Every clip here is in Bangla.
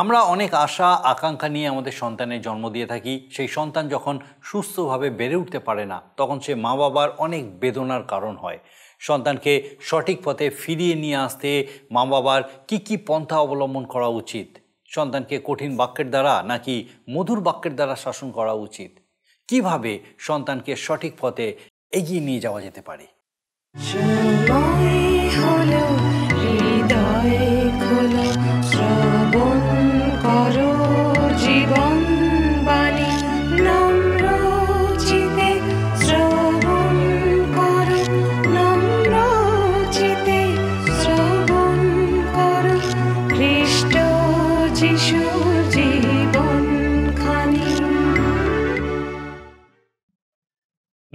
আমরা অনেক আশা আকাঙ্ক্ষা নিয়ে আমাদের সন্তানের জন্ম দিয়ে থাকি সেই সন্তান যখন সুস্থভাবে বেড়ে উঠতে পারে না তখন সে মা বাবার অনেক বেদনার কারণ হয় সন্তানকে সঠিক পথে ফিরিয়ে নিয়ে আসতে মা বাবার কী কী পন্থা অবলম্বন করা উচিত সন্তানকে কঠিন বাক্যের দ্বারা নাকি মধুর বাক্যের দ্বারা শাসন করা উচিত কিভাবে সন্তানকে সঠিক পথে এগিয়ে নিয়ে যাওয়া যেতে পারে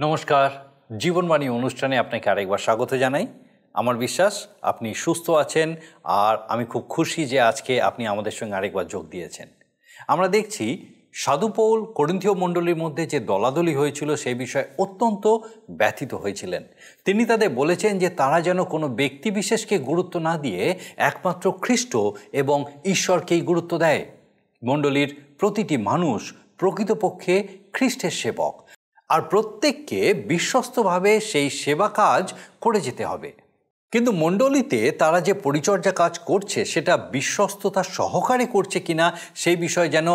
নমস্কার জীবনবাণী অনুষ্ঠানে আপনাকে আরেকবার স্বাগত জানাই আমার বিশ্বাস আপনি সুস্থ আছেন আর আমি খুব খুশি যে আজকে আপনি আমাদের সঙ্গে আরেকবার যোগ দিয়েছেন আমরা দেখছি সাধুপৌল করিন্থীয় মণ্ডলীর মধ্যে যে দলাদলি হয়েছিল সেই বিষয়ে অত্যন্ত ব্যথিত হয়েছিলেন তিনি তাদের বলেছেন যে তারা যেন কোনো ব্যক্তি বিশেষকে গুরুত্ব না দিয়ে একমাত্র খ্রিস্ট এবং ঈশ্বরকেই গুরুত্ব দেয় মণ্ডলীর প্রতিটি মানুষ প্রকৃতপক্ষে খ্রিস্টের সেবক আর প্রত্যেককে বিশ্বস্তভাবে সেই সেবা কাজ করে যেতে হবে কিন্তু মণ্ডলীতে তারা যে পরিচর্যা কাজ করছে সেটা বিশ্বস্ততা সহকারে করছে কিনা সেই বিষয়ে যেন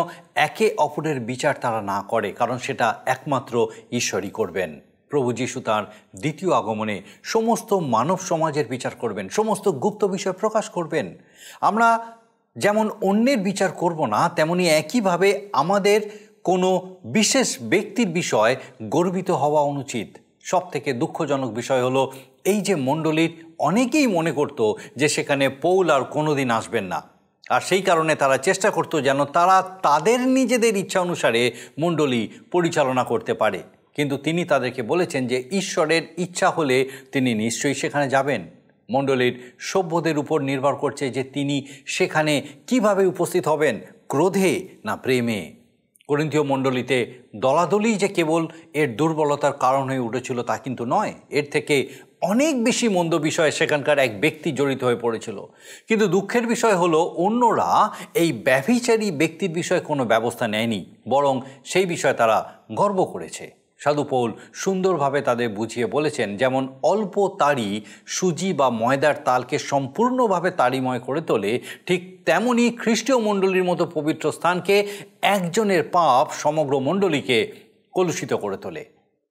একে অপরের বিচার তারা না করে কারণ সেটা একমাত্র ঈশ্বরই করবেন প্রভু যিশু তাঁর দ্বিতীয় আগমনে সমস্ত মানব সমাজের বিচার করবেন সমস্ত গুপ্ত বিষয় প্রকাশ করবেন আমরা যেমন অন্যের বিচার করব না তেমনি একইভাবে আমাদের কোনো বিশেষ ব্যক্তির বিষয় গর্বিত হওয়া অনুচিত সব থেকে দুঃখজনক বিষয় হলো এই যে মণ্ডলীর অনেকেই মনে করত যে সেখানে পৌল আর কোনোদিন আসবেন না আর সেই কারণে তারা চেষ্টা করত যেন তারা তাদের নিজেদের ইচ্ছা অনুসারে মণ্ডলী পরিচালনা করতে পারে কিন্তু তিনি তাদেরকে বলেছেন যে ঈশ্বরের ইচ্ছা হলে তিনি নিশ্চয়ই সেখানে যাবেন মণ্ডলীর সভ্যদের উপর নির্ভর করছে যে তিনি সেখানে কিভাবে উপস্থিত হবেন ক্রোধে না প্রেমে করিন্থীয় মণ্ডলীতে দলাদলি যে কেবল এর দুর্বলতার কারণ হয়ে উঠেছিল তা কিন্তু নয় এর থেকে অনেক বেশি মন্দ বিষয়ে সেখানকার এক ব্যক্তি জড়িত হয়ে পড়েছিল কিন্তু দুঃখের বিষয় হলো অন্যরা এই ব্যভিচারী ব্যক্তির বিষয়ে কোনো ব্যবস্থা নেয়নি বরং সেই বিষয়ে তারা গর্ব করেছে সাধুপৌল সুন্দরভাবে তাদের বুঝিয়ে বলেছেন যেমন অল্প তাড়ি সুজি বা ময়দার তালকে সম্পূর্ণভাবে তারিময় করে তোলে ঠিক তেমনই খ্রিস্টীয় মণ্ডলীর মতো পবিত্র স্থানকে একজনের পাপ সমগ্র মণ্ডলীকে কলুষিত করে তোলে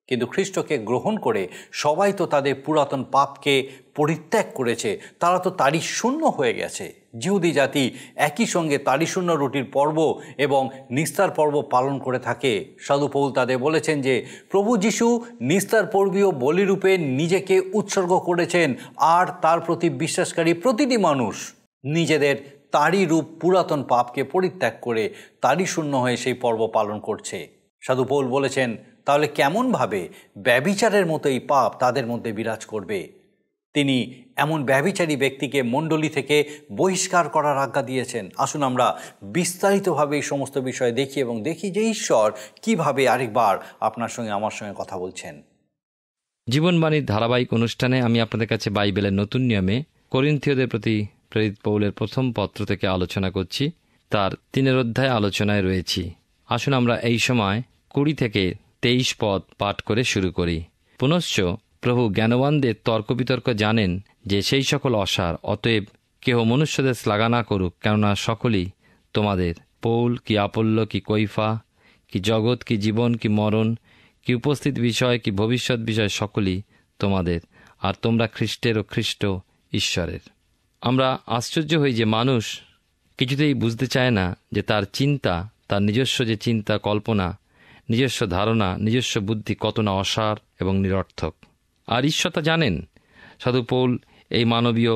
কিন্তু খ্রিস্টকে গ্রহণ করে সবাই তো তাদের পুরাতন পাপকে পরিত্যাগ করেছে তারা তো তারই শূন্য হয়ে গেছে জিহুদি জাতি একই সঙ্গে তারিশূন্য রুটির পর্ব এবং নিস্তার পর্ব পালন করে থাকে সাধু পৌল তাদের বলেছেন যে প্রভু যিশু নিস্তার পর্বীয় বলিরূপে নিজেকে উৎসর্গ করেছেন আর তার প্রতি বিশ্বাসকারী প্রতিটি মানুষ নিজেদের তারই রূপ পুরাতন পাপকে পরিত্যাগ করে তারিশূন্য শূন্য হয়ে সেই পর্ব পালন করছে সাধু পৌল বলেছেন তাহলে কেমনভাবে ব্যবিচারের মতো এই পাপ তাদের মধ্যে বিরাজ করবে তিনি এমন ব্যবিচারী ব্যক্তিকে মণ্ডলী থেকে বহিষ্কার করার আজ্ঞা দিয়েছেন আসুন আমরা বিস্তারিতভাবে এই সমস্ত বিষয় দেখি এবং দেখি যে ঈশ্বর কিভাবে আরেকবার আপনার সঙ্গে আমার সঙ্গে কথা বলছেন জীবনবাণীর ধারাবাহিক অনুষ্ঠানে আমি আপনাদের কাছে বাইবেলের নতুন নিয়মে করিন্থীয়দের প্রতি প্রেরিত পৌলের প্রথম পত্র থেকে আলোচনা করছি তার তিনের অধ্যায় আলোচনায় রয়েছি আসুন আমরা এই সময় কুড়ি থেকে তেইশ পদ পাঠ করে শুরু করি পুনশ্চ প্রভু জ্ঞানবানদের তর্ক বিতর্ক জানেন যে সেই সকল অসার অতএব কেহ মনুষ্যদের শ্লাঘা না করুক কেননা সকলই তোমাদের পৌল কি আপল্য কি কৈফা কি জগৎ কি জীবন কি মরণ কি উপস্থিত বিষয় কি ভবিষ্যৎ বিষয় সকলই তোমাদের আর তোমরা খ্রিস্টের ও খ্রিস্ট ঈশ্বরের আমরা আশ্চর্য হই যে মানুষ কিছুতেই বুঝতে চায় না যে তার চিন্তা তার নিজস্ব যে চিন্তা কল্পনা নিজস্ব ধারণা নিজস্ব বুদ্ধি কত না অসার এবং নিরর্থক আর ঈশ্বরতা জানেন সাধু পৌল এই মানবীয়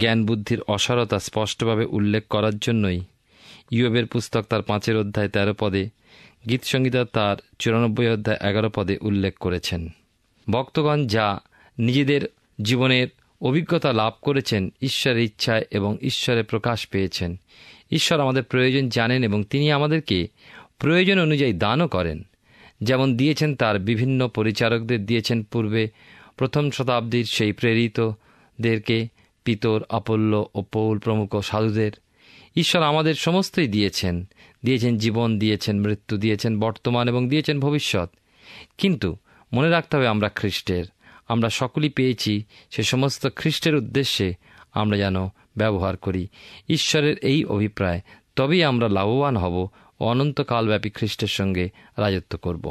জ্ঞান বুদ্ধির অসারতা স্পষ্টভাবে উল্লেখ করার জন্যই ইউবের পুস্তক তার পাঁচের অধ্যায় তেরো পদে গীতসংগীতা তার চুরানব্বই অধ্যায় এগারো পদে উল্লেখ করেছেন ভক্তগণ যা নিজেদের জীবনের অভিজ্ঞতা লাভ করেছেন ঈশ্বরের ইচ্ছায় এবং ঈশ্বরে প্রকাশ পেয়েছেন ঈশ্বর আমাদের প্রয়োজন জানেন এবং তিনি আমাদেরকে প্রয়োজন অনুযায়ী দানও করেন যেমন দিয়েছেন তার বিভিন্ন পরিচারকদের দিয়েছেন পূর্বে প্রথম শতাব্দীর সেই প্রেরিতদেরকে পিতর আপল্য ও পৌল প্রমুখ সাধুদের ঈশ্বর আমাদের সমস্তই দিয়েছেন দিয়েছেন জীবন দিয়েছেন মৃত্যু দিয়েছেন বর্তমান এবং দিয়েছেন ভবিষ্যৎ কিন্তু মনে রাখতে হবে আমরা খ্রিস্টের আমরা সকলই পেয়েছি সে সমস্ত খ্রিস্টের উদ্দেশ্যে আমরা যেন ব্যবহার করি ঈশ্বরের এই অভিপ্রায় তবেই আমরা লাভবান হব ও অনন্তকালব্যাপী খ্রিস্টের সঙ্গে রাজত্ব করব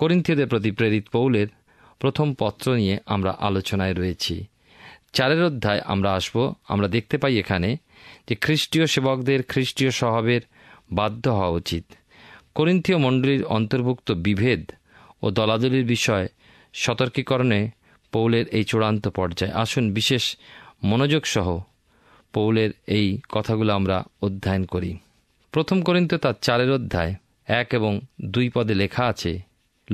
করিন্থীয়দের প্রতি প্রেরিত পৌলের প্রথম পত্র নিয়ে আমরা আলোচনায় রয়েছি চারের অধ্যায় আমরা আসব আমরা দেখতে পাই এখানে যে খ্রিস্টীয় সেবকদের খ্রিস্টীয় স্বভাবের বাধ্য হওয়া উচিত করিন্থীয় মণ্ডলীর অন্তর্ভুক্ত বিভেদ ও দলাদলির বিষয়ে সতর্কীকরণে পৌলের এই চূড়ান্ত পর্যায়ে আসুন বিশেষ মনোযোগ সহ পৌলের এই কথাগুলো আমরা অধ্যয়ন করি প্রথম করিন্ত তার চারের অধ্যায় এক এবং দুই পদে লেখা আছে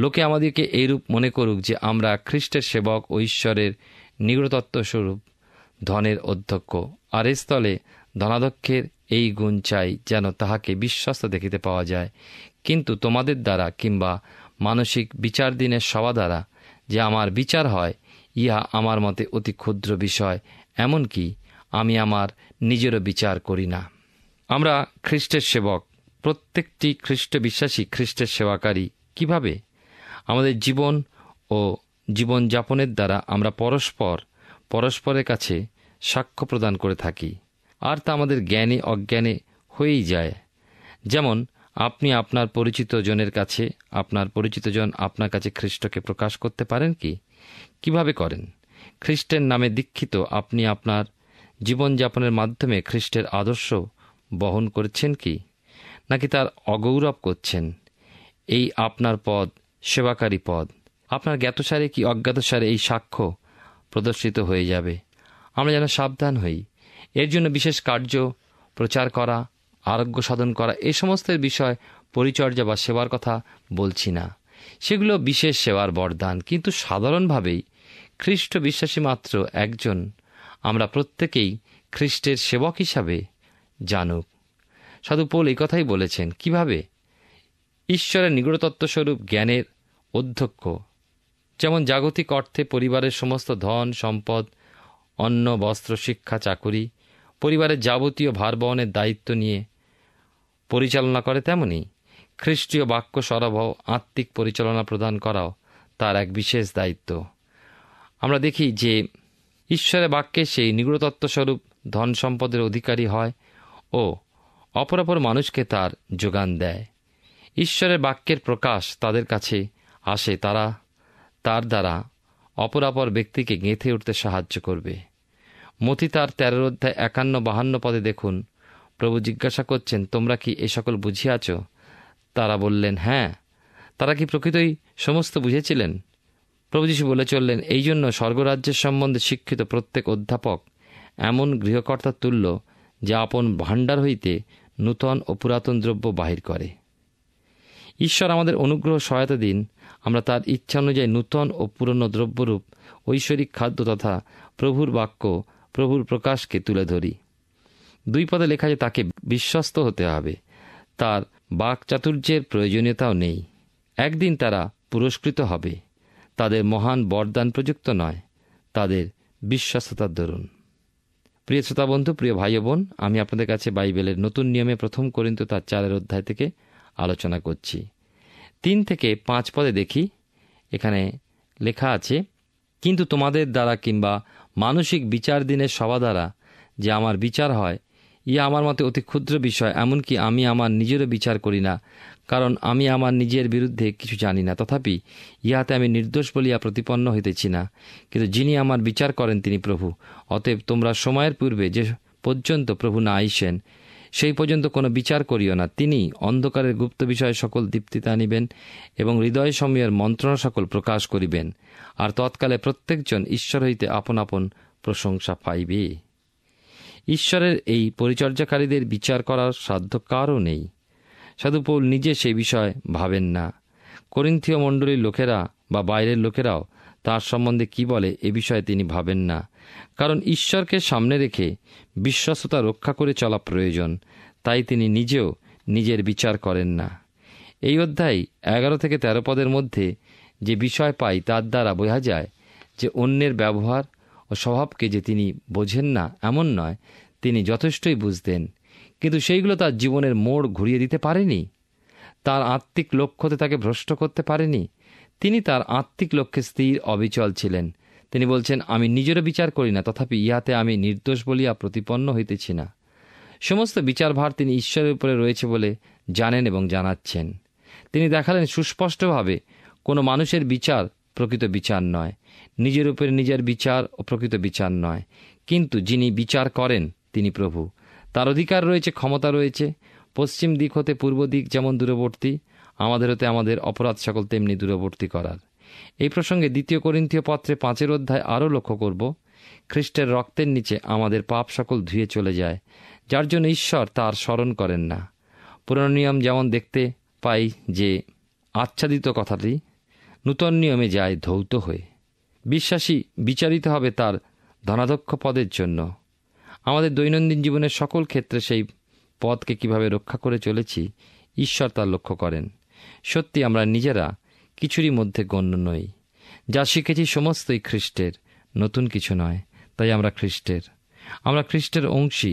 লোকে আমাদেরকে এইরূপ মনে করুক যে আমরা খ্রিস্টের সেবক ও ঈশ্বরের স্বরূপ ধনের অধ্যক্ষ আর স্থলে ধনাধ্যক্ষের এই গুণ চাই যেন তাহাকে বিশ্বস্ত দেখিতে পাওয়া যায় কিন্তু তোমাদের দ্বারা কিংবা মানসিক বিচার দিনের সভা দ্বারা যে আমার বিচার হয় ইহা আমার মতে অতি ক্ষুদ্র বিষয় এমনকি আমি আমার নিজেরও বিচার করি না আমরা খ্রিস্টের সেবক প্রত্যেকটি খ্রিস্ট বিশ্বাসী খ্রিস্টের সেবাকারী কিভাবে আমাদের জীবন ও জীবনযাপনের দ্বারা আমরা পরস্পর পরস্পরের কাছে সাক্ষ্য প্রদান করে থাকি আর তা আমাদের জ্ঞানে অজ্ঞানে হয়েই যায় যেমন আপনি আপনার পরিচিত জনের কাছে আপনার পরিচিত জন আপনার কাছে খ্রিস্টকে প্রকাশ করতে পারেন কি কিভাবে করেন খ্রিস্টের নামে দীক্ষিত আপনি আপনার জীবনযাপনের মাধ্যমে খ্রিস্টের আদর্শ বহন করছেন কি নাকি তার অগৌরব করছেন এই আপনার পদ সেবাকারী পদ আপনার জ্ঞাতসারে কি অজ্ঞাতসারে এই সাক্ষ্য প্রদর্শিত হয়ে যাবে আমরা যেন সাবধান হই এর জন্য বিশেষ কার্য প্রচার করা আরোগ্য সাধন করা এ সমস্তের বিষয় পরিচর্যা বা সেবার কথা বলছি না সেগুলো বিশেষ সেবার বরদান কিন্তু সাধারণভাবেই খ্রিস্ট বিশ্বাসী মাত্র একজন আমরা প্রত্যেকেই খ্রিস্টের সেবক হিসাবে জানুক সাধু এই কথাই বলেছেন কিভাবে ঈশ্বরের নিগড়তত্ত্বস্বরূপ জ্ঞানের অধ্যক্ষ যেমন জাগতিক অর্থে পরিবারের সমস্ত ধন সম্পদ অন্ন বস্ত্র শিক্ষা চাকুরি পরিবারের যাবতীয় ভার বহনের দায়িত্ব নিয়ে পরিচালনা করে তেমনি খ্রিস্টীয় বাক্য সরবরাহ আত্মিক পরিচালনা প্রদান করাও তার এক বিশেষ দায়িত্ব আমরা দেখি যে ঈশ্বরের বাক্যে সেই নিগড়তত্ত্বস্বরূপ ধন সম্পদের অধিকারী হয় ও অপরাপর মানুষকে তার যোগান দেয় ঈশ্বরের বাক্যের প্রকাশ তাদের কাছে আসে তারা তার দ্বারা অপরাপর ব্যক্তিকে গেঁথে উঠতে সাহায্য করবে মতি তার তেরোর অধ্যায় একান্ন বাহান্ন পদে দেখুন প্রভু জিজ্ঞাসা করছেন তোমরা কি এ সকল বুঝিয়াছ তারা বললেন হ্যাঁ তারা কি প্রকৃতই সমস্ত বুঝেছিলেন প্রভুযশু বলে চললেন এই জন্য স্বর্গরাজ্যের সম্বন্ধে শিক্ষিত প্রত্যেক অধ্যাপক এমন গৃহকর্তার তুল্য যা আপন ভাণ্ডার হইতে নূতন ও পুরাতন দ্রব্য বাহির করে ঈশ্বর আমাদের অনুগ্রহ সহায়তা দিন আমরা তার ইচ্ছা অনুযায়ী নূতন ও পুরনো দ্রব্যরূপ ঐশ্বরিক খাদ্য তথা প্রভুর বাক্য প্রভুর প্রকাশকে তুলে ধরি দুই পদে লেখা যে তাকে বিশ্বস্ত হতে হবে তার বাকচাতুর্যের প্রয়োজনীয়তাও নেই একদিন তারা পুরস্কৃত হবে তাদের মহান বরদান প্রযুক্ত নয় তাদের বিশ্বস্ততার দরুন প্রিয় শ্রোতা বন্ধু প্রিয় ভাই বোন আমি আপনাদের কাছে বাইবেলের নতুন নিয়মে প্রথম করিন্তু তার চারের অধ্যায় থেকে আলোচনা করছি তিন থেকে পাঁচ পদে দেখি এখানে লেখা আছে কিন্তু তোমাদের দ্বারা কিংবা মানসিক বিচার দিনের সভা দ্বারা যে আমার বিচার হয় ইয়ে আমার মতে অতি ক্ষুদ্র বিষয় এমনকি আমি আমার নিজেরও বিচার করি না কারণ আমি আমার নিজের বিরুদ্ধে কিছু জানি না তথাপি ইহাতে আমি নির্দোষ বলিয়া প্রতিপন্ন হইতেছি না কিন্তু যিনি আমার বিচার করেন তিনি প্রভু অতএব তোমরা সময়ের পূর্বে যে পর্যন্ত প্রভু না আইসেন সেই পর্যন্ত কোনো বিচার করিও না তিনি অন্ধকারের গুপ্ত বিষয়ে সকল দীপ্তিতে আনিবেন এবং হৃদয় সময়ের মন্ত্রণা সকল প্রকাশ করিবেন আর তৎকালে প্রত্যেকজন ঈশ্বর হইতে আপন আপন প্রশংসা পাইবে ঈশ্বরের এই পরিচর্যাকারীদের বিচার করার সাধ্য কারও নেই সাধুপৌল নিজে সেই বিষয় ভাবেন না করিন্থীয় মণ্ডলীর লোকেরা বা বাইরের লোকেরাও তার সম্বন্ধে কি বলে এ বিষয়ে তিনি ভাবেন না কারণ ঈশ্বরকে সামনে রেখে বিশ্বাসতা রক্ষা করে চলা প্রয়োজন তাই তিনি নিজেও নিজের বিচার করেন না এই অধ্যায় এগারো থেকে ১৩ পদের মধ্যে যে বিষয় পাই তার দ্বারা বোঝা যায় যে অন্যের ব্যবহার ও স্বভাবকে যে তিনি বোঝেন না এমন নয় তিনি যথেষ্টই বুঝতেন কিন্তু সেইগুলো তার জীবনের মোড় ঘুরিয়ে দিতে পারেনি তার আত্মিক লক্ষ্যতে তাকে ভ্রষ্ট করতে পারেনি তিনি তার আত্মিক লক্ষ্যে স্থির অবিচল ছিলেন তিনি বলছেন আমি নিজেরও বিচার করি না তথাপি ইহাতে আমি নির্দোষ বলিয়া প্রতিপন্ন হইতেছি না সমস্ত বিচারভার তিনি ঈশ্বরের উপরে রয়েছে বলে জানেন এবং জানাচ্ছেন তিনি দেখালেন সুস্পষ্টভাবে কোনো মানুষের বিচার প্রকৃত বিচার নয় নিজের উপরে নিজের বিচার ও প্রকৃত বিচার নয় কিন্তু যিনি বিচার করেন তিনি প্রভু তার অধিকার রয়েছে ক্ষমতা রয়েছে পশ্চিম দিক হতে পূর্ব দিক যেমন দূরবর্তী আমাদের হতে আমাদের অপরাধ সকল তেমনি দূরবর্তী করার এই প্রসঙ্গে দ্বিতীয় করিন্থীয় পত্রে পাঁচের অধ্যায় আরও লক্ষ্য করব খ্রিস্টের রক্তের নিচে আমাদের পাপ সকল ধুয়ে চলে যায় যার জন্য ঈশ্বর তার স্মরণ করেন না পুরনো নিয়ম যেমন দেখতে পাই যে আচ্ছাদিত কথাটি নূতন নিয়মে যায় ধৌত হয়ে বিশ্বাসী বিচারিত হবে তার ধনাধ্যক্ষ পদের জন্য আমাদের দৈনন্দিন জীবনের সকল ক্ষেত্রে সেই পদকে কিভাবে রক্ষা করে চলেছি ঈশ্বর তা লক্ষ্য করেন সত্যি আমরা নিজেরা কিছুরই মধ্যে গণ্য নই যা শিখেছি সমস্তই খ্রিস্টের নতুন কিছু নয় তাই আমরা খ্রিস্টের আমরা খ্রিস্টের অংশী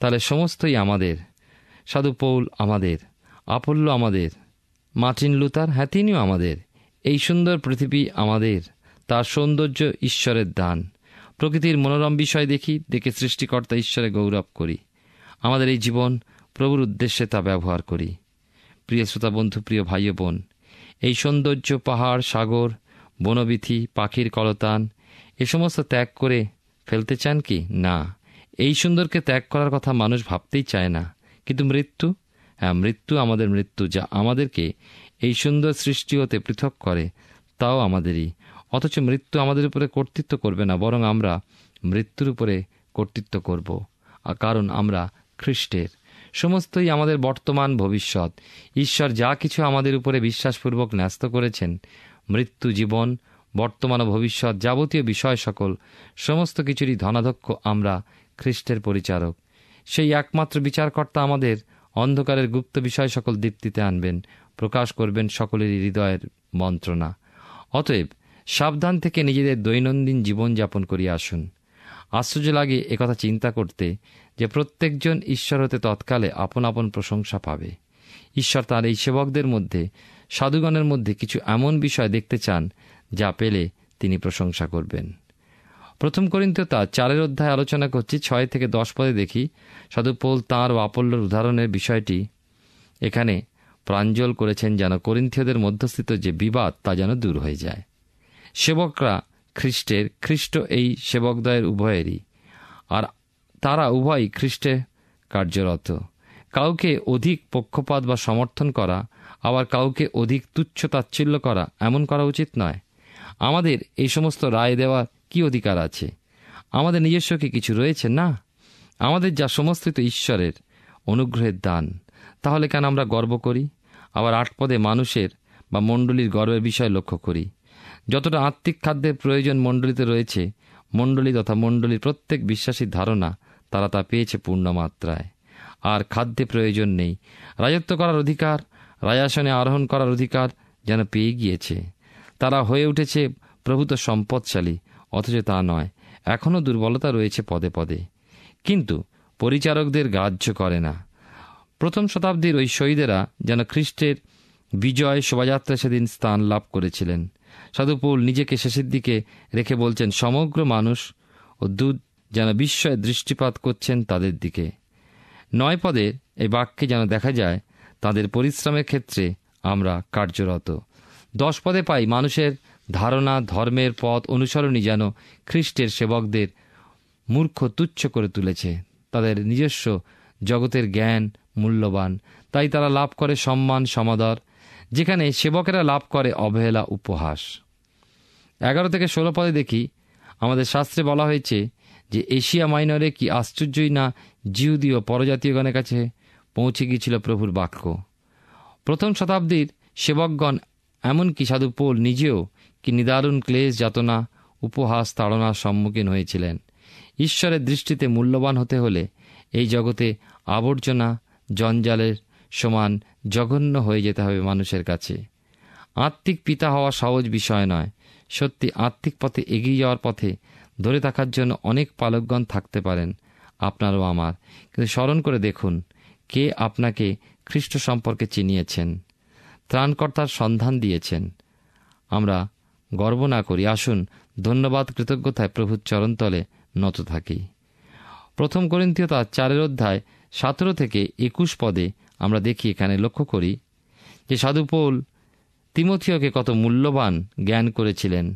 তাহলে সমস্তই আমাদের সাধু পৌল আমাদের আপল্য আমাদের মার্টিন লুতার হ্যাঁ তিনিও আমাদের এই সুন্দর পৃথিবী আমাদের তার সৌন্দর্য ঈশ্বরের দান প্রকৃতির মনোরম বিষয় দেখি দেখে সৃষ্টিকর্তা ঈশ্বরে গৌরব করি আমাদের এই জীবন প্রভুর উদ্দেশ্যে তা ব্যবহার করি প্রিয় শ্রোতা বন্ধু প্রিয় ভাই বোন এই সৌন্দর্য পাহাড় সাগর বনবিথি পাখির কলতান এ সমস্ত ত্যাগ করে ফেলতে চান কি না এই সুন্দরকে ত্যাগ করার কথা মানুষ ভাবতেই চায় না কিন্তু মৃত্যু হ্যাঁ মৃত্যু আমাদের মৃত্যু যা আমাদেরকে এই সুন্দর সৃষ্টি হতে পৃথক করে তাও আমাদেরই অথচ মৃত্যু আমাদের উপরে কর্তৃত্ব করবে না বরং আমরা মৃত্যুর উপরে কর্তৃত্ব করব কারণ আমরা খ্রিস্টের সমস্তই আমাদের বর্তমান ভবিষ্যৎ ঈশ্বর যা কিছু আমাদের উপরে বিশ্বাসপূর্বক ন্যস্ত করেছেন মৃত্যু জীবন বর্তমান ও ভবিষ্যৎ যাবতীয় বিষয় সকল সমস্ত কিছুরই ধনাধ্যক্ষ আমরা খ্রিস্টের পরিচারক সেই একমাত্র বিচারকর্তা আমাদের অন্ধকারের গুপ্ত বিষয় সকল দীপ্তিতে আনবেন প্রকাশ করবেন সকলেরই হৃদয়ের মন্ত্রণা অতএব সাবধান থেকে নিজেদের দৈনন্দিন জীবন যাপন করিয়া আসুন আশ্চর্য লাগে একথা চিন্তা করতে যে প্রত্যেকজন ঈশ্বর হতে তৎকালে আপন আপন প্রশংসা পাবে ঈশ্বর তার এই সেবকদের মধ্যে সাধুগণের মধ্যে কিছু এমন বিষয় দেখতে চান যা পেলে তিনি প্রশংসা করবেন প্রথম করিন্ত তা চারের অধ্যায় আলোচনা করছি ছয় থেকে দশ পদে দেখি সাধু তাঁর ও আপল্যর উদাহরণের বিষয়টি এখানে প্রাঞ্জল করেছেন যেন করিন্থীয়দের মধ্যস্থিত যে বিবাদ তা যেন দূর হয়ে যায় সেবকরা খ্রিস্টের খ্রিস্ট এই সেবকদ্বয়ের উভয়েরই আর তারা উভয়ই খ্রিস্টে কার্যরত কাউকে অধিক পক্ষপাত বা সমর্থন করা আবার কাউকে অধিক তুচ্ছ তাচ্ছিল্য করা এমন করা উচিত নয় আমাদের এই সমস্ত রায় দেওয়ার কি অধিকার আছে আমাদের নিজস্ব কি কিছু রয়েছে না আমাদের যা সমস্ত ঈশ্বরের অনুগ্রহের দান তাহলে কেন আমরা গর্ব করি আবার আট পদে মানুষের বা মণ্ডলীর গর্বের বিষয় লক্ষ্য করি যতটা আত্মিক খাদ্যের প্রয়োজন মণ্ডলীতে রয়েছে মণ্ডলী তথা মণ্ডলীর প্রত্যেক বিশ্বাসীর ধারণা তারা তা পেয়েছে পূর্ণ মাত্রায় আর খাদ্যে প্রয়োজন নেই রাজত্ব করার অধিকার রাজাসনে আরোহণ করার অধিকার যেন পেয়ে গিয়েছে তারা হয়ে উঠেছে প্রভূত সম্পদশালী অথচ তা নয় এখনও দুর্বলতা রয়েছে পদে পদে কিন্তু পরিচারকদের গ্রাহ্য করে না প্রথম শতাব্দীর ওই শহীদেরা যেন খ্রিস্টের বিজয় শোভাযাত্রা সেদিন স্থান লাভ করেছিলেন সাধুপৌল নিজেকে শেষের দিকে রেখে বলছেন সমগ্র মানুষ ও দুধ যেন বিস্ময়ে দৃষ্টিপাত করছেন তাদের দিকে নয় পদে এই বাক্যে যেন দেখা যায় তাদের পরিশ্রমের ক্ষেত্রে আমরা কার্যরত দশ পদে পাই মানুষের ধারণা ধর্মের পথ অনুসরণী যেন খ্রিস্টের সেবকদের মূর্খ তুচ্ছ করে তুলেছে তাদের নিজস্ব জগতের জ্ঞান মূল্যবান তাই তারা লাভ করে সম্মান সমাদর যেখানে সেবকেরা লাভ করে অবহেলা উপহাস এগারো থেকে ষোলো পদে দেখি আমাদের শাস্ত্রে বলা হয়েছে যে এশিয়া মাইনরে কি আশ্চর্যই না জিহুদীয় পরজাতীয়গণের কাছে পৌঁছে গিয়েছিল প্রভুর বাক্য প্রথম শতাব্দীর সেবকগণ এমনকি সাধু পোল নিজেও কি নিদারুণ ক্লেশ যাতনা উপহাস তাড়নার সম্মুখীন হয়েছিলেন ঈশ্বরের দৃষ্টিতে মূল্যবান হতে হলে এই জগতে আবর্জনা জঞ্জালের সমান জঘন্য হয়ে যেতে হবে মানুষের কাছে আত্মিক পিতা হওয়া সহজ বিষয় নয় সত্যি আত্মিক পথে এগিয়ে যাওয়ার পথে ধরে থাকার জন্য অনেক পালকগণ থাকতে পারেন আপনারও আমার কিন্তু স্মরণ করে দেখুন কে আপনাকে খ্রিস্ট সম্পর্কে চিনিয়েছেন ত্রাণকর্তার সন্ধান দিয়েছেন আমরা গর্ব না করি আসুন ধন্যবাদ কৃতজ্ঞতায় প্রভুর চরণতলে নত থাকি প্রথম করিন্থীয় তার চারের অধ্যায় সতেরো থেকে একুশ পদে আমরা দেখি এখানে লক্ষ্য করি যে সাধুপৌল পৌল তিমথিয়কে কত মূল্যবান জ্ঞান করেছিলেন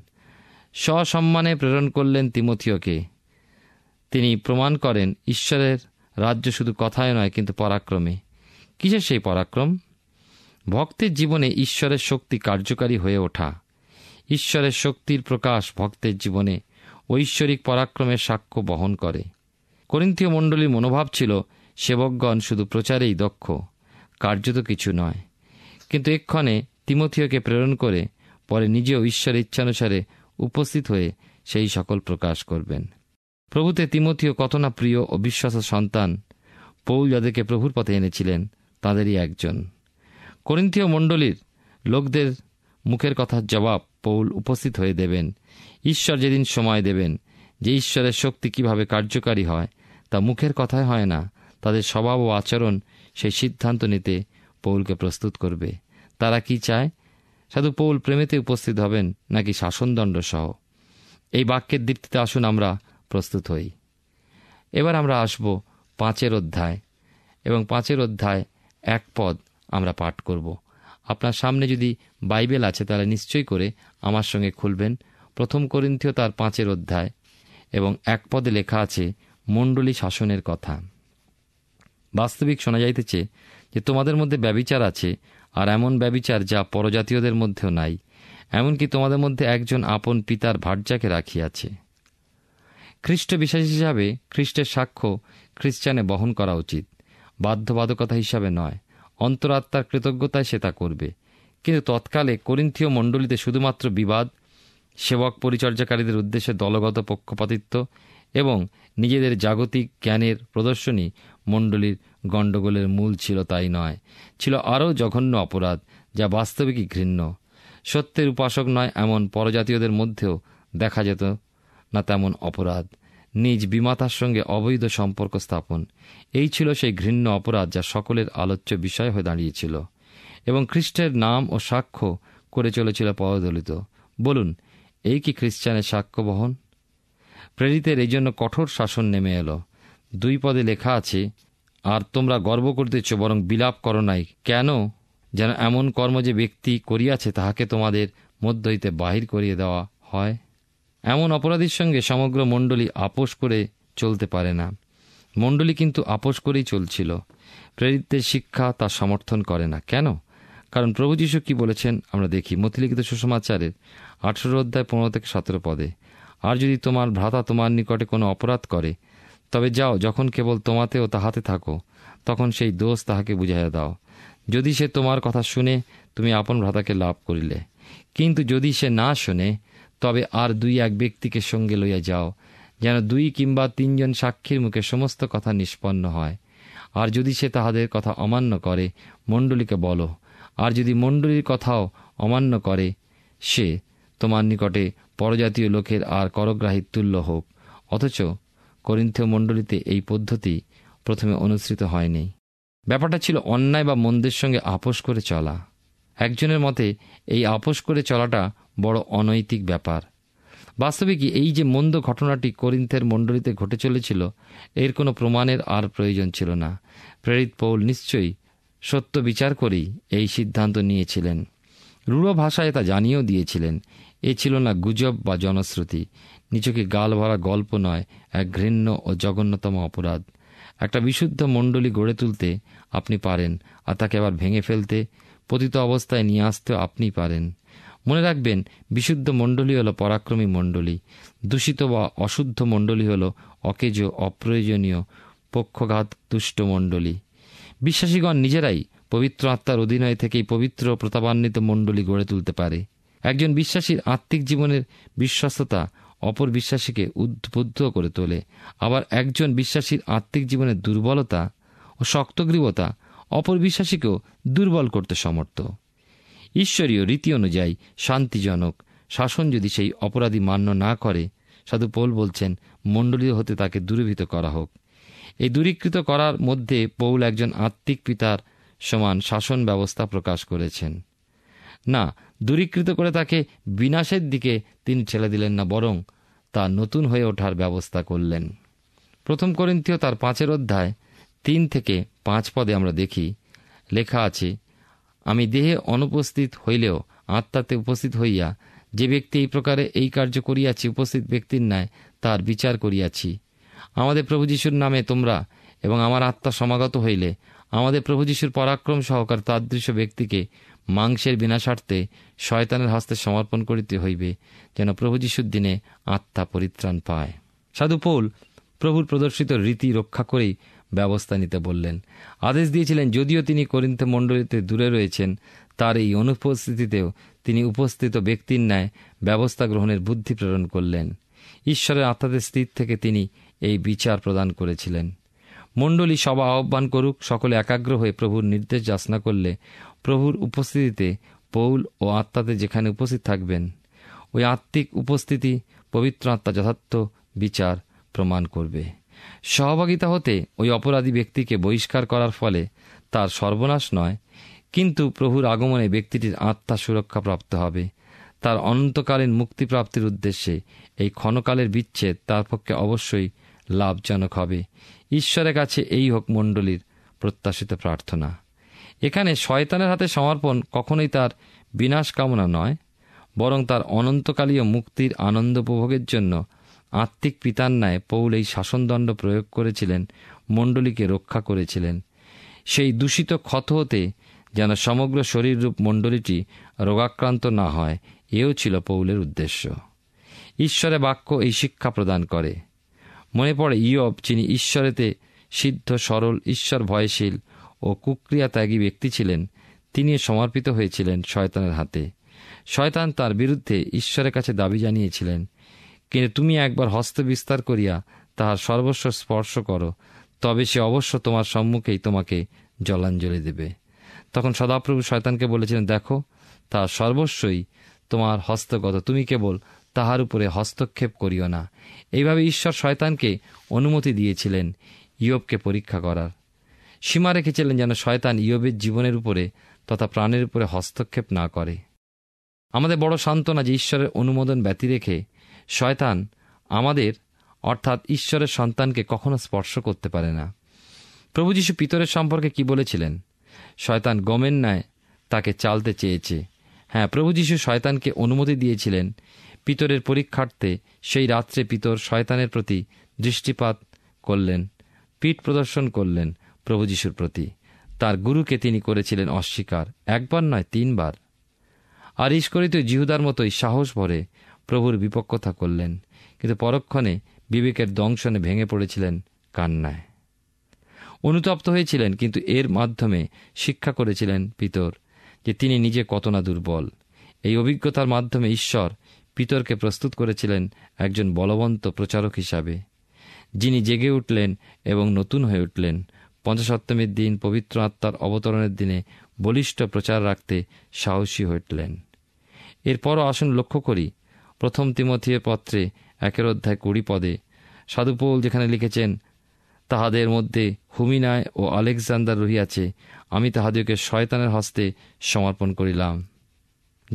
সসম্মানে প্রেরণ করলেন তিমথিয়কে তিনি প্রমাণ করেন ঈশ্বরের রাজ্য শুধু কথায় নয় কিন্তু পরাক্রমে কিসের সেই পরাক্রম ভক্তের জীবনে ঈশ্বরের শক্তি কার্যকারী হয়ে ওঠা ঈশ্বরের শক্তির প্রকাশ ভক্তের জীবনে ঐশ্বরিক পরাক্রমের সাক্ষ্য বহন করে করিন্থীয় মণ্ডলীর মনোভাব ছিল সেবকগণ শুধু প্রচারেই দক্ষ কার্য তো কিছু নয় কিন্তু এক্ষণে তিমথীয়কে প্রেরণ করে পরে নিজেও ঈশ্বর ইচ্ছানুসারে উপস্থিত হয়ে সেই সকল প্রকাশ করবেন প্রভুতে তিমথীয় কত না প্রিয় ও বিশ্বাস সন্তান পৌল যাদেরকে প্রভুর পথে এনেছিলেন তাঁদেরই একজন করিন্থীয় মণ্ডলীর লোকদের মুখের কথার জবাব পৌল উপস্থিত হয়ে দেবেন ঈশ্বর যেদিন সময় দেবেন যে ঈশ্বরের শক্তি কিভাবে কার্যকারী হয় তা মুখের কথায় হয় না তাদের স্বভাব ও আচরণ সেই সিদ্ধান্ত নিতে পৌলকে প্রস্তুত করবে তারা কি চায় সাধু পৌল প্রেমেতে উপস্থিত হবেন নাকি শাসনদণ্ড সহ এই বাক্যের দীপ্তিতে আসুন আমরা প্রস্তুত হই এবার আমরা আসব পাঁচের অধ্যায় এবং পাঁচের অধ্যায় এক পদ আমরা পাঠ করব আপনার সামনে যদি বাইবেল আছে তাহলে নিশ্চয় করে আমার সঙ্গে খুলবেন প্রথম করিন্থীয় তার পাঁচের অধ্যায় এবং এক পদে লেখা আছে মণ্ডলী শাসনের কথা বাস্তবিক শোনা যাইতেছে যে তোমাদের মধ্যে ব্যবিচার আছে আর এমন ব্যবিচার যা পরজাতীয়দের মধ্যেও নাই এমনকি তোমাদের মধ্যে একজন আপন পিতার ভাটজাকে রাখিয়াছে খ্রিস্ট বিশ্বাস হিসাবে খ্রিস্টের সাক্ষ্য খ্রিস্টানে বহন করা উচিত বাধ্যবাধকতা হিসাবে নয় অন্তরাত্মার কৃতজ্ঞতায় সে তা করবে কিন্তু তৎকালে করিন্থীয় মণ্ডলীতে শুধুমাত্র বিবাদ সেবক পরিচর্যাকারীদের উদ্দেশ্যে দলগত পক্ষপাতিত্ব এবং নিজেদের জাগতিক জ্ঞানের প্রদর্শনী মণ্ডলীর গণ্ডগোলের মূল ছিল তাই নয় ছিল আরও জঘন্য অপরাধ যা বাস্তবিকই ঘৃণ্য সত্যের উপাসক নয় এমন পরজাতীয়দের মধ্যেও দেখা যেত না তেমন অপরাধ নিজ বিমাতার সঙ্গে অবৈধ সম্পর্ক স্থাপন এই ছিল সেই ঘৃণ্য অপরাধ যা সকলের আলোচ্য বিষয় হয়ে দাঁড়িয়েছিল এবং খ্রিস্টের নাম ও সাক্ষ্য করে চলেছিল পদদলিত বলুন এই কি খ্রিস্টানের সাক্ষ্য বহন প্রেরিতের এই জন্য কঠোর শাসন নেমে এলো দুই পদে লেখা আছে আর তোমরা গর্ব করিতেছ বরং বিলাপ করো নাই কেন যেন এমন কর্ম যে ব্যক্তি করিয়াছে তাহাকে তোমাদের মধ্য হইতে বাহির করিয়ে দেওয়া হয় এমন অপরাধীর সঙ্গে সমগ্র মণ্ডলী আপোষ করে চলতে পারে না মণ্ডলী কিন্তু আপোষ করেই চলছিল প্রেরিতদের শিক্ষা তা সমর্থন করে না কেন কারণ প্রভু যীশু কি বলেছেন আমরা দেখি মতিলিখিত সুষমাচারের আঠেরো অধ্যায় পনেরো থেকে সতেরো পদে আর যদি তোমার ভ্রাতা তোমার নিকটে কোনো অপরাধ করে তবে যাও যখন কেবল তোমাতে ও তাহাতে থাকো তখন সেই দোষ তাহাকে বুঝাইয়া দাও যদি সে তোমার কথা শুনে তুমি আপন ভ্রাতাকে লাভ করিলে কিন্তু যদি সে না শুনে তবে আর দুই এক ব্যক্তিকে সঙ্গে লইয়া যাও যেন দুই কিংবা তিনজন সাক্ষীর মুখে সমস্ত কথা নিষ্পন্ন হয় আর যদি সে তাহাদের কথা অমান্য করে মণ্ডলীকে বলো আর যদি মণ্ডলীর কথাও অমান্য করে সে তোমার নিকটে পরজাতীয় লোকের আর করগ্রাহীর তুল্য হোক অথচ করিন্থীয় মণ্ডলীতে এই পদ্ধতি প্রথমে অনুসৃত হয়নি ব্যাপারটা ছিল অন্যায় বা মন্দের সঙ্গে আপোষ করে চলা একজনের মতে এই আপোষ করে চলাটা বড় অনৈতিক ব্যাপার বাস্তবিকই এই যে মন্দ ঘটনাটি করিন্থের মণ্ডলীতে ঘটে চলেছিল এর কোনো প্রমাণের আর প্রয়োজন ছিল না প্রেরিত পৌল নিশ্চয়ই সত্য বিচার করেই এই সিদ্ধান্ত নিয়েছিলেন রূঢ় ভাষায় তা জানিয়েও দিয়েছিলেন এ ছিল না গুজব বা জনশ্রুতি নিচকে গাল ভরা গল্প নয় এক ঘৃণ্য ও জঘন্যতম অপরাধ একটা বিশুদ্ধ মণ্ডলী গড়ে তুলতে আপনি পারেন আর তাকে আবার ভেঙে ফেলতে পতিত অবস্থায় নিয়ে আসতেও আপনি পারেন মনে রাখবেন বিশুদ্ধ মণ্ডলী হলো পরাক্রমী মণ্ডলী দূষিত বা অশুদ্ধ মণ্ডলী হলো অকেজ অপ্রয়োজনীয় পক্ষঘাত তুষ্ট মণ্ডলী বিশ্বাসীগণ নিজেরাই পবিত্র আত্মার অধীনয় থেকেই পবিত্র প্রতাপান্বিত মণ্ডলী গড়ে তুলতে পারে একজন বিশ্বাসীর আত্মিক জীবনের বিশ্বস্ততা অপর বিশ্বাসীকে উদ্বুদ্ধ করে তোলে আবার একজন বিশ্বাসীর আত্মিক জীবনের দুর্বলতা ও শক্তগ্রীবতা অপর বিশ্বাসীকেও দুর্বল করতে সমর্থ ঈশ্বরীয় রীতি অনুযায়ী শান্তিজনক শাসন যদি সেই অপরাধী মান্য না করে সাধু পৌল বলছেন মণ্ডলীয় হতে তাকে দূরীভূত করা হোক এই দূরীকৃত করার মধ্যে পৌল একজন আত্মিক পিতার সমান শাসন ব্যবস্থা প্রকাশ করেছেন না দূরীকৃত করে তাকে বিনাশের দিকে তিনি ছেলে দিলেন না বরং তা নতুন হয়ে ওঠার ব্যবস্থা করলেন প্রথম করিন্তীয় তার পাঁচের অধ্যায় তিন থেকে পাঁচ পদে আমরা দেখি লেখা আছে আমি দেহে অনুপস্থিত হইলেও আত্মাতে উপস্থিত হইয়া যে ব্যক্তি এই প্রকারে এই কার্য করিয়াছি উপস্থিত ব্যক্তির ন্যায় তার বিচার করিয়াছি আমাদের প্রভু যিশুর নামে তোমরা এবং আমার আত্মা সমাগত হইলে আমাদের প্রভু যিশুর পরাক্রম সহকার তাদৃশ্য ব্যক্তিকে মাংসের বিনা স্বার্থে শয়তানের হস্তে সমর্পণ করিতে হইবে যেন প্রভু যিশুর দিনে আত্মা পরিত্রাণ পায় সাধু পৌল প্রভুর প্রদর্শিত রীতি রক্ষা করেই ব্যবস্থা নিতে বললেন আদেশ দিয়েছিলেন যদিও তিনি করিন্থ মণ্ডলীতে দূরে রয়েছেন তার এই অনুপস্থিতিতেও তিনি উপস্থিত ব্যক্তির ন্যায় ব্যবস্থা গ্রহণের বুদ্ধি প্রেরণ করলেন ঈশ্বরের আত্মাদের স্থির থেকে তিনি এই বিচার প্রদান করেছিলেন মণ্ডলী সভা আহ্বান করুক সকলে একাগ্র হয়ে প্রভুর নির্দেশ যাচনা করলে প্রভুর উপস্থিতিতে পৌল ও আত্মাতে যেখানে উপস্থিত থাকবেন ওই আত্মিক উপস্থিতি পবিত্র আত্মা যথার্থ বিচার প্রমাণ করবে সহভাগিতা হতে ওই অপরাধী ব্যক্তিকে বহিষ্কার করার ফলে তার সর্বনাশ নয় কিন্তু প্রভুর আগমনে ব্যক্তিটির আত্মা সুরক্ষা প্রাপ্ত হবে তার অনন্তকালীন মুক্তিপ্রাপ্তির উদ্দেশ্যে এই ক্ষণকালের বিচ্ছেদ তার পক্ষে অবশ্যই লাভজনক হবে ঈশ্বরের কাছে এই হোক মণ্ডলীর প্রত্যাশিত প্রার্থনা এখানে শয়তানের হাতে সমর্পণ কখনোই তার বিনাশ কামনা নয় বরং তার অনন্তকালীয় মুক্তির আনন্দ উপভোগের জন্য আত্মিক পিতার ন্যায় পৌল এই শাসনদণ্ড প্রয়োগ করেছিলেন মণ্ডলীকে রক্ষা করেছিলেন সেই দূষিত ক্ষত হতে যেন সমগ্র শরীররূপ মণ্ডলীটি রোগাক্রান্ত না হয় এও ছিল পৌলের উদ্দেশ্য ঈশ্বরে বাক্য এই শিক্ষা প্রদান করে মনে পড়ে ইয়ব যিনি ঈশ্বরেতে সিদ্ধ সরল ঈশ্বর ভয়শীল ও কুক্রিয়া ত্যাগী ব্যক্তি ছিলেন তিনি সমর্পিত হয়েছিলেন শয়তানের হাতে শয়তান তার বিরুদ্ধে ঈশ্বরের কাছে দাবি জানিয়েছিলেন কিন্তু তুমি একবার হস্ত বিস্তার করিয়া তাহার সর্বস্ব স্পর্শ করো তবে সে অবশ্য তোমার সম্মুখেই তোমাকে জলাঞ্জলি দেবে তখন সদাপ্রভু শয়তানকে বলেছিলেন দেখো তাহার সর্বস্বই তোমার হস্তগত তুমি কেবল তাহার উপরে হস্তক্ষেপ করিও না এইভাবে ঈশ্বর শয়তানকে অনুমতি দিয়েছিলেন ইয়বকে পরীক্ষা করার সীমা রেখেছিলেন যেন শয়তান ইয়বের জীবনের উপরে তথা প্রাণের উপরে হস্তক্ষেপ না করে আমাদের বড় সান্ত্বনা যে ঈশ্বরের অনুমোদন ব্যতি রেখে শয়তান আমাদের অর্থাৎ ঈশ্বরের সন্তানকে কখনো স্পর্শ করতে পারে না প্রভু যীশু পিতরের সম্পর্কে কি বলেছিলেন শয়তান গমের ন্যায় তাকে চালতে চেয়েছে হ্যাঁ প্রভু যীশু শয়তানকে অনুমতি দিয়েছিলেন পিতরের পরীক্ষার্থে সেই রাত্রে পিতর শয়তানের প্রতি দৃষ্টিপাত করলেন পিঠ প্রদর্শন করলেন প্রভু যিশুর প্রতি তার গুরুকে তিনি করেছিলেন অস্বীকার একবার নয় তিনবার আর ঈশ্বরিত জিহুদার মতোই সাহস ভরে প্রভুর বিপক্ষতা করলেন কিন্তু পরক্ষণে বিবেকের দংশনে ভেঙে পড়েছিলেন কান্নায় অনুতপ্ত হয়েছিলেন কিন্তু এর মাধ্যমে শিক্ষা করেছিলেন পিতর যে তিনি নিজে কত না দুর্বল এই অভিজ্ঞতার মাধ্যমে ঈশ্বর পিতরকে প্রস্তুত করেছিলেন একজন বলবন্ত প্রচারক হিসাবে যিনি জেগে উঠলেন এবং নতুন হয়ে উঠলেন পঞ্চসপ্তমীর দিন পবিত্র আত্মার অবতরণের দিনে বলিষ্ঠ প্রচার রাখতে সাহসী হয়ে উঠলেন এরপরও আসুন লক্ষ্য করি প্রথম তিমথীয় পত্রে একের অধ্যায় কুড়ি পদে সাধুপৌল যেখানে লিখেছেন তাহাদের মধ্যে হুমিনায় ও আলেকজান্ডার রহিয়াছে আমি তাহাদেরকে শয়তানের হস্তে সমর্পণ করিলাম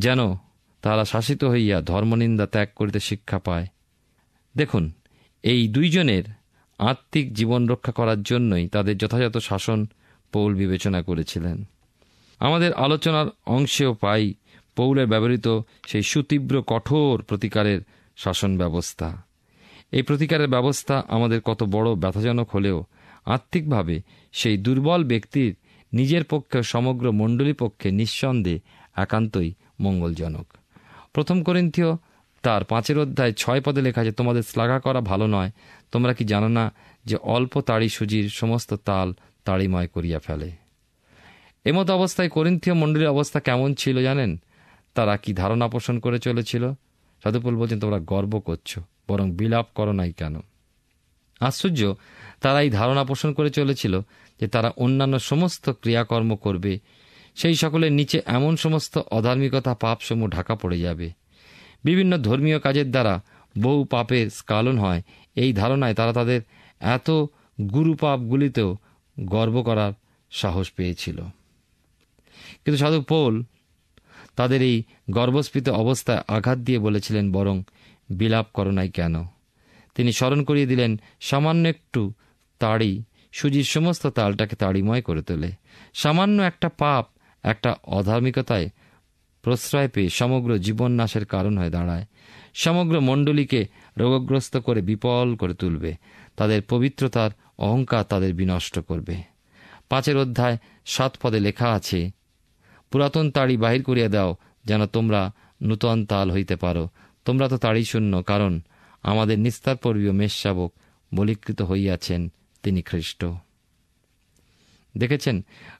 যেন তাহারা শাসিত হইয়া ধর্মনিন্দা ত্যাগ করিতে শিক্ষা পায় দেখুন এই দুইজনের আত্মিক জীবন রক্ষা করার জন্যই তাদের যথাযথ শাসন পৌল বিবেচনা করেছিলেন আমাদের আলোচনার অংশেও পাই পৌলের ব্যবহৃত সেই সুতীব্র কঠোর প্রতিকারের শাসন ব্যবস্থা এই প্রতিকারের ব্যবস্থা আমাদের কত বড় ব্যথাজনক হলেও আত্মিকভাবে সেই দুর্বল ব্যক্তির নিজের পক্ষে সমগ্র মণ্ডলী পক্ষে নিঃসন্দেহে একান্তই মঙ্গলজনক প্রথম করিন্থিও তার পাঁচের অধ্যায় ছয় পদে লেখা আছে তোমাদের শ্লাঘা করা ভালো নয় তোমরা কি জানো না যে অল্প তাড়ি সুজির সমস্ত তাল তাড়িময় করিয়া ফেলে এমতো অবস্থায় করিন্থীয় মণ্ডলীর অবস্থা কেমন ছিল জানেন তারা কি ধারণা পোষণ করে চলেছিল সাধুপুল বলছেন তোমরা গর্ব করছো বরং বিলাপ করো নাই কেন আশ্চর্য তারা এই ধারণা পোষণ করে চলেছিল যে তারা অন্যান্য সমস্ত ক্রিয়াকর্ম করবে সেই সকলের নিচে এমন সমস্ত অধার্মিকতা পাপসমূহ ঢাকা পড়ে যাবে বিভিন্ন ধর্মীয় কাজের দ্বারা বহু পাপের স্কালন হয় এই ধারণায় তারা তাদের এত গুরু পাপগুলিতেও গর্ব করার সাহস পেয়েছিল কিন্তু সাধু পোল তাদের এই গর্বস্ফীত অবস্থায় আঘাত দিয়ে বলেছিলেন বরং বিলাপ করো নাই কেন তিনি স্মরণ করিয়ে দিলেন সামান্য একটু তাড়ি সুজির সমস্ত তালটাকে তাড়িময় করে তোলে সামান্য একটা পাপ একটা অধার্মিকতায় প্রশ্রয় পেয়ে সমগ্র জীবন নাশের কারণ হয়ে দাঁড়ায় সমগ্র মণ্ডলীকে রোগগ্রস্ত করে বিপল করে তুলবে তাদের পবিত্রতার অহংকার তাদের বিনষ্ট করবে পাঁচের অধ্যায় সাত পদে লেখা আছে পুরাতন তাড়ি বাহির করিয়া দাও যেন তোমরা নূতন তাল হইতে পারো তোমরা তো তাড়ি শূন্য কারণ আমাদের নিস্তার পর্বীয় মেষ শাবক বলিকৃত হইয়াছেন তিনি খ্রিস্ট দেখেছেন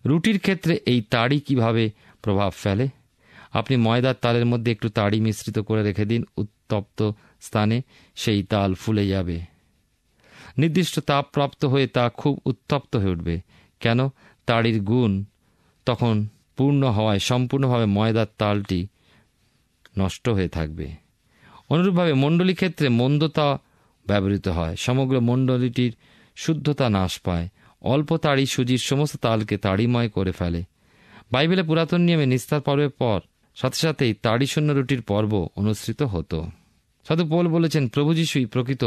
রুটির ক্ষেত্রে এই তাড়ি কিভাবে প্রভাব ফেলে আপনি ময়দার তালের মধ্যে একটু তাড়ি মিশ্রিত করে রেখে দিন উত্তপ্ত স্থানে সেই তাল ফুলে যাবে নির্দিষ্ট তাপ প্রাপ্ত হয়ে তা খুব উত্তপ্ত হয়ে উঠবে কেন তাড়ির গুণ তখন পূর্ণ হওয়ায় সম্পূর্ণভাবে ময়দার তালটি নষ্ট হয়ে থাকবে অনুরূপভাবে মণ্ডলী ক্ষেত্রে মন্দতা ব্যবহৃত হয় সমগ্র মণ্ডলীটির শুদ্ধতা নাশ পায় অল্প তাড়ি সুজির সমস্ত তালকে তাড়িময় করে ফেলে বাইবেলে পুরাতন নিয়মে নিস্তার পর্বের পর সাথে সাথেই তাড়ি শূন্য রুটির পর্ব অনুসৃত হতো সাধু পোল বলেছেন প্রভু যিশুই প্রকৃত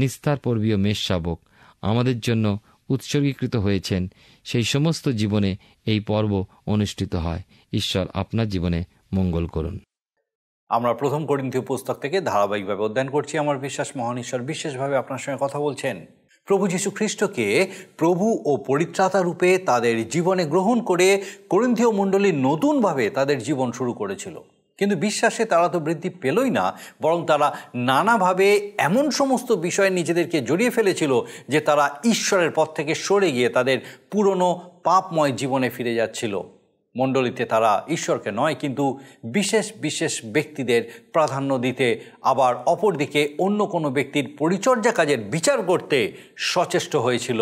নিস্তার পর্বীয় মেষ শাবক আমাদের জন্য উৎসর্গীকৃত হয়েছেন সেই সমস্ত জীবনে এই পর্ব অনুষ্ঠিত হয় ঈশ্বর আপনার জীবনে মঙ্গল করুন আমরা প্রথম করিন্থীয় পুস্তক থেকে ধারাবাহিকভাবে অধ্যয়ন করছি আমার বিশ্বাস মহান ঈশ্বর বিশেষভাবে আপনার সঙ্গে কথা বলছেন প্রভু খ্রিস্টকে প্রভু ও পরিত্রাতা রূপে তাদের জীবনে গ্রহণ করে করিন্থীয় মণ্ডলী নতুনভাবে তাদের জীবন শুরু করেছিল কিন্তু বিশ্বাসে তারা তো বৃদ্ধি পেলই না বরং তারা নানাভাবে এমন সমস্ত বিষয়ে নিজেদেরকে জড়িয়ে ফেলেছিল যে তারা ঈশ্বরের পথ থেকে সরে গিয়ে তাদের পুরনো পাপময় জীবনে ফিরে যাচ্ছিল মণ্ডলীতে তারা ঈশ্বরকে নয় কিন্তু বিশেষ বিশেষ ব্যক্তিদের প্রাধান্য দিতে আবার অপরদিকে অন্য কোনো ব্যক্তির পরিচর্যা কাজের বিচার করতে সচেষ্ট হয়েছিল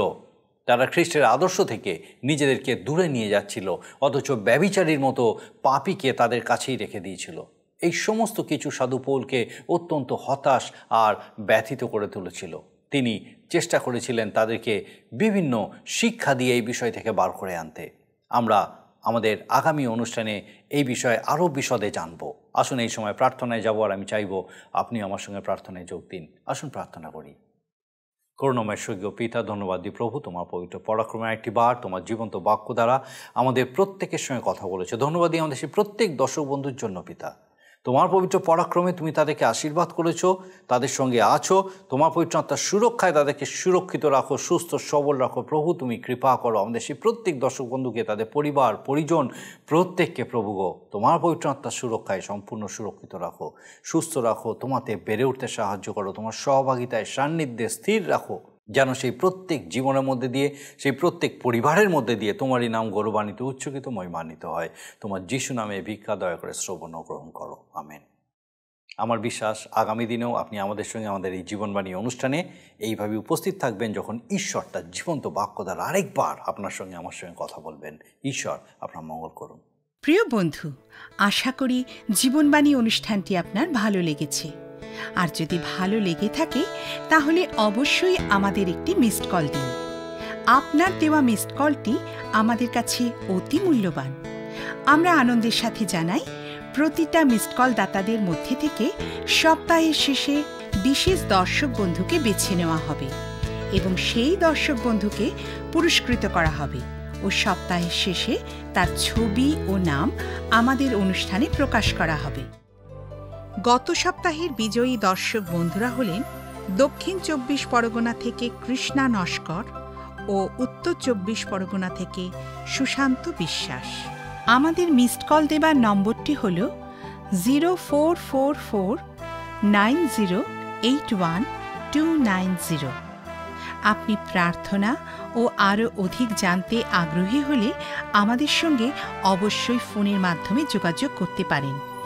তারা খ্রিস্টের আদর্শ থেকে নিজেদেরকে দূরে নিয়ে যাচ্ছিল অথচ ব্যবিচারীর মতো পাপিকে তাদের কাছেই রেখে দিয়েছিল এই সমস্ত কিছু সাধুপৌলকে অত্যন্ত হতাশ আর ব্যথিত করে তুলেছিল তিনি চেষ্টা করেছিলেন তাদেরকে বিভিন্ন শিক্ষা দিয়ে এই বিষয় থেকে বার করে আনতে আমরা আমাদের আগামী অনুষ্ঠানে এই বিষয়ে আরও বিশদে জানব আসুন এই সময় প্রার্থনায় যাব আর আমি চাইব আপনি আমার সঙ্গে প্রার্থনায় যোগ দিন আসুন প্রার্থনা করি করুণময় স্বর্গীয় পিতা ধন্যবাদ দি প্রভু তোমার পবিত্র পরাক্রমে একটি বার তোমার জীবন্ত বাক্য দ্বারা আমাদের প্রত্যেকের সঙ্গে কথা বলেছে ধন্যবাদ দিই আমাদের সেই প্রত্যেক দর্শক বন্ধুর জন্য পিতা তোমার পবিত্র পরাক্রমে তুমি তাদেরকে আশীর্বাদ করেছ তাদের সঙ্গে আছো তোমার পবিত্র আত্মার সুরক্ষায় তাদেরকে সুরক্ষিত রাখো সুস্থ সবল রাখো প্রভু তুমি কৃপা করো আমাদের সেই প্রত্যেক দর্শক বন্ধুকে তাদের পরিবার পরিজন প্রত্যেককে প্রভু গো তোমার পবিত্র আত্মার সুরক্ষায় সম্পূর্ণ সুরক্ষিত রাখো সুস্থ রাখো তোমাতে বেড়ে উঠতে সাহায্য করো তোমার সহভাগিতায় সান্নিধ্যে স্থির রাখো যেন সেই প্রত্যেক জীবনের মধ্যে দিয়ে সেই প্রত্যেক পরিবারের মধ্যে দিয়ে তোমারই নাম গৌরবান্বিত উচ্চকিত মহিমান্বিত হয় তোমার যিশু নামে ভিক্ষা দয়া করে শ্রবণ গ্রহণ করো আমেন আমার বিশ্বাস আগামী দিনেও আপনি আমাদের সঙ্গে আমাদের এই জীবনবাণী অনুষ্ঠানে এইভাবে উপস্থিত থাকবেন যখন ঈশ্বর তার জীবন্ত বাক্য দ্বারা আরেকবার আপনার সঙ্গে আমার সঙ্গে কথা বলবেন ঈশ্বর আপনার মঙ্গল করুন প্রিয় বন্ধু আশা করি জীবনবাণী অনুষ্ঠানটি আপনার ভালো লেগেছে আর যদি ভালো লেগে থাকে তাহলে অবশ্যই আমাদের একটি মিসড কল দিন আপনার দেওয়া মিসড কলটি আমাদের কাছে অতি মূল্যবান আমরা আনন্দের সাথে জানাই প্রতিটা মিসড কল দাতাদের মধ্যে থেকে সপ্তাহের শেষে বিশেষ দর্শক বন্ধুকে বেছে নেওয়া হবে এবং সেই দর্শক বন্ধুকে পুরস্কৃত করা হবে ও সপ্তাহের শেষে তার ছবি ও নাম আমাদের অনুষ্ঠানে প্রকাশ করা হবে গত সপ্তাহের বিজয়ী দর্শক বন্ধুরা হলেন দক্ষিণ চব্বিশ পরগনা থেকে কৃষ্ণা নস্কর ও উত্তর চব্বিশ পরগনা থেকে সুশান্ত বিশ্বাস আমাদের মিসড কল দেবার নম্বরটি হল zero four four four nine zero eight one two nine zero আপনি প্রার্থনা ও আরও অধিক জানতে আগ্রহী হলে আমাদের সঙ্গে অবশ্যই ফোনের মাধ্যমে যোগাযোগ করতে পারেন